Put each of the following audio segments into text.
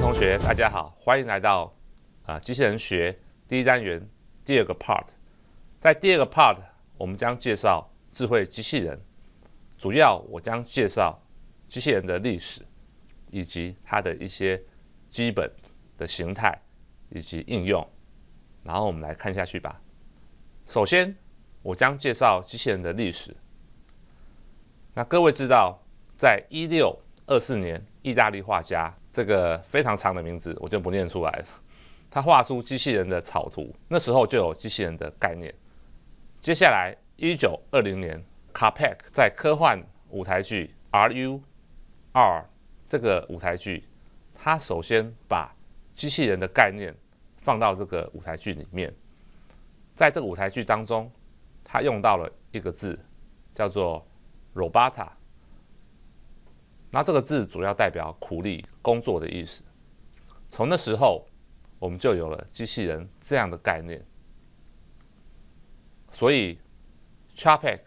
同学，大家好，欢迎来到啊机器人学第一单元第二个 part。在第二个 part，我们将介绍智慧机器人，主要我将介绍机器人的历史，以及它的一些基本的形态以及应用。然后我们来看下去吧。首先，我将介绍机器人的历史。那各位知道，在一六二四年，意大利画家。这个非常长的名字我就不念出来了。他画出机器人的草图，那时候就有机器人的概念。接下来，一九二零年，卡佩克在科幻舞台剧《R.U.R.》这个舞台剧，他首先把机器人的概念放到这个舞台剧里面。在这个舞台剧当中，他用到了一个字，叫做 “robota”。那这个字主要代表苦力工作的意思。从那时候，我们就有了机器人这样的概念。所以，Chapek，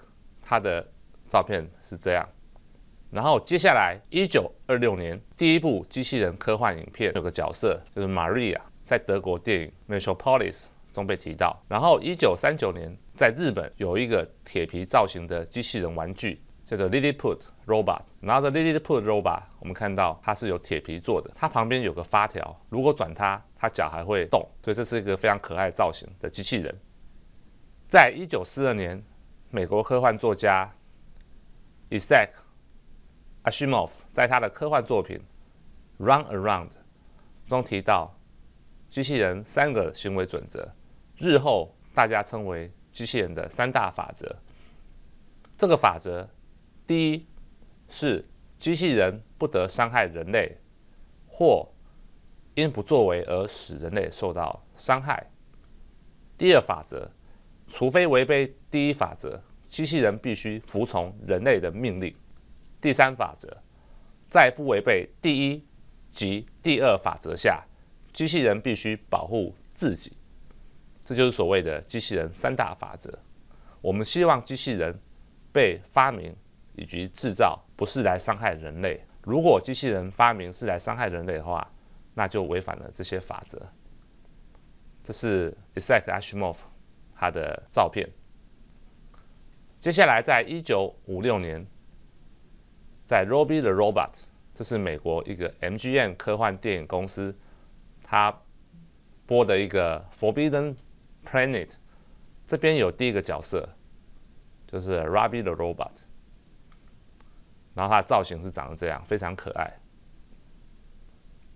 它的照片是这样。然后，接下来，一九二六年，第一部机器人科幻影片有个角色就是 Maria，在德国电影 Metro Police 中被提到。然后，一九三九年，在日本有一个铁皮造型的机器人玩具。这个 Lilliput robot，拿着 Lilliput robot，我们看到它是有铁皮做的，它旁边有个发条，如果转它，它脚还会动，所以这是一个非常可爱造型的机器人。在一九四二年，美国科幻作家 Isaac Asimov 在他的科幻作品《Run Around》中提到机器人三个行为准则，日后大家称为机器人的三大法则。这个法则。第一是机器人不得伤害人类，或因不作为而使人类受到伤害。第二法则，除非违背第一法则，机器人必须服从人类的命令。第三法则，在不违背第一及第二法则下，机器人必须保护自己。这就是所谓的机器人三大法则。我们希望机器人被发明。以及制造不是来伤害人类。如果机器人发明是来伤害人类的话，那就违反了这些法则。这是 Isaac Asimov 他的照片。接下来，在一九五六年，在 Robbie the Robot，这是美国一个 MGM 科幻电影公司他播的一个 Forbidden Planet，这边有第一个角色就是 r o b b i the Robot。然后它的造型是长得这样，非常可爱。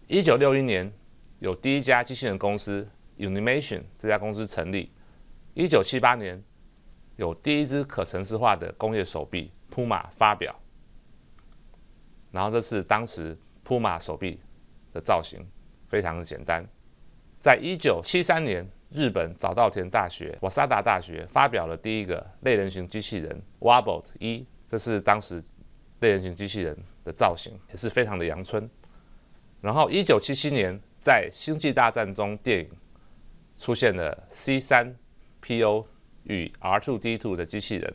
一九六一年，有第一家机器人公司 Unimation 这家公司成立。一九七八年，有第一只可程式化的工业手臂—— Puma 发表。然后这是当时 Puma 手臂的造型，非常的简单。在一九七三年，日本早稻田大学、我萨达大学发表了第一个类人型机器人 WABOT 一，这是当时。类人型机器人的造型也是非常的阳春，然后一九七七年在《星际大战》中电影出现了 C 三 PO 与 R two D two 的机器人，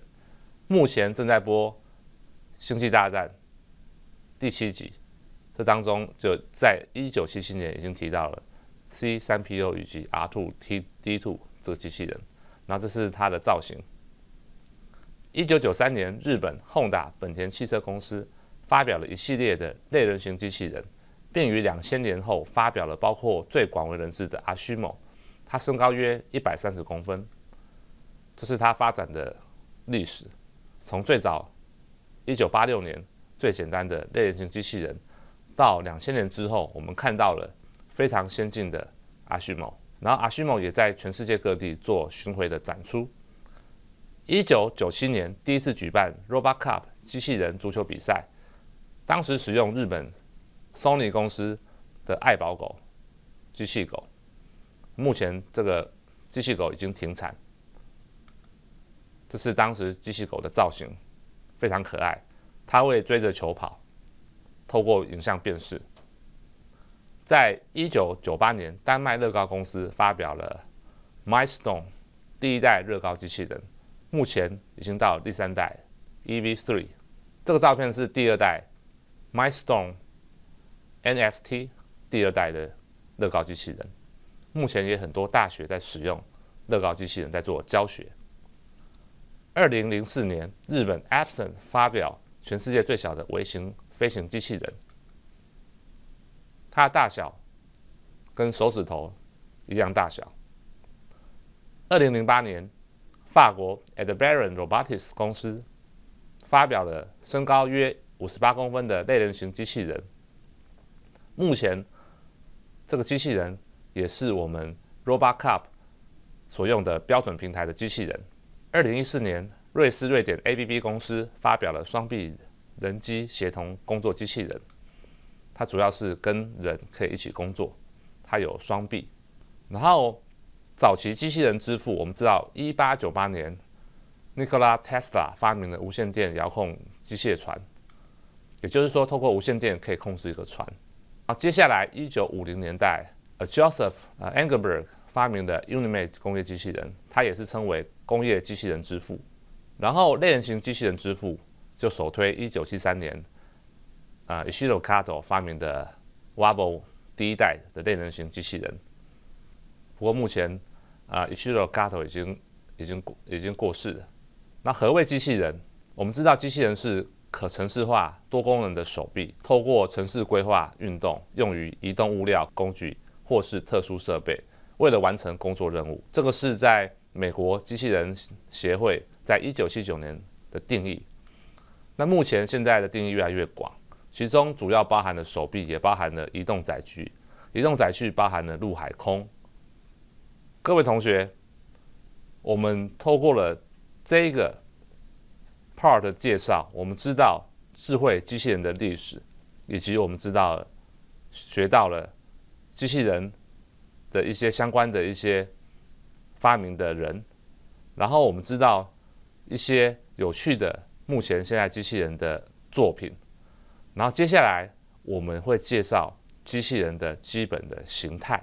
目前正在播《星际大战》第七集，这当中就在一九七七年已经提到了 C 三 PO 以及 R two T D two 这个机器人，然后这是它的造型。一九九三年，日本本田汽车公司发表了一系列的类人型机器人，并于两千年后发表了包括最广为人知的阿虚某。它身高约一百三十公分。这是它发展的历史，从最早一九八六年最简单的类人型机器人，到两千年之后，我们看到了非常先进的阿虚某。然后阿虚某也在全世界各地做巡回的展出。一九九七年第一次举办 Robo t Cup 机器人足球比赛，当时使用日本 Sony 公司的爱宝狗机器狗。目前这个机器狗已经停产。这是当时机器狗的造型，非常可爱。它会追着球跑，透过影像辨识。在一九九八年，丹麦乐高公司发表了 Milestone 第一代乐高机器人。目前已经到第三代，EV3，这个照片是第二代 m i s t o n e n s t 第二代的乐高机器人。目前也很多大学在使用乐高机器人在做教学。二零零四年，日本 Absen 发表全世界最小的微型飞行机器人，它的大小跟手指头一样大小。二零零八年。法国 a d b a r o n Robotics 公司发表了身高约五十八公分的类人型机器人。目前，这个机器人也是我们 Robocup 所用的标准平台的机器人。二零一四年，瑞士瑞典 ABB 公司发表了双臂人机协同工作机器人，它主要是跟人可以一起工作，它有双臂，然后。早期机器人之父，我们知道，一八九八年，尼克拉特斯拉发明了无线电遥控机械船，也就是说，透过无线电可以控制一个船。啊，接下来一九五零年代，呃，Joseph 呃 Engelberg 发明的 Unimate 工业机器人，它也是称为工业机器人之父。然后，类人型机器人之父就首推一九七三年，啊 i s h i r o Kato 发明的 WABO 第一代的类人型机器人。不过目前，啊，Ichiro Gatto 已经已经过已经过世了。那何谓机器人？我们知道，机器人是可城市化、多功能的手臂，透过城市规划运动，用于移动物料、工具或是特殊设备，为了完成工作任务。这个是在美国机器人协会在一九七九年的定义。那目前现在的定义越来越广，其中主要包含了手臂，也包含了移动载具。移动载具包含了陆、海、空。各位同学，我们透过了这一个 part 的介绍，我们知道智慧机器人的历史，以及我们知道学到了机器人的一些相关的一些发明的人，然后我们知道一些有趣的目前现在机器人的作品，然后接下来我们会介绍机器人的基本的形态。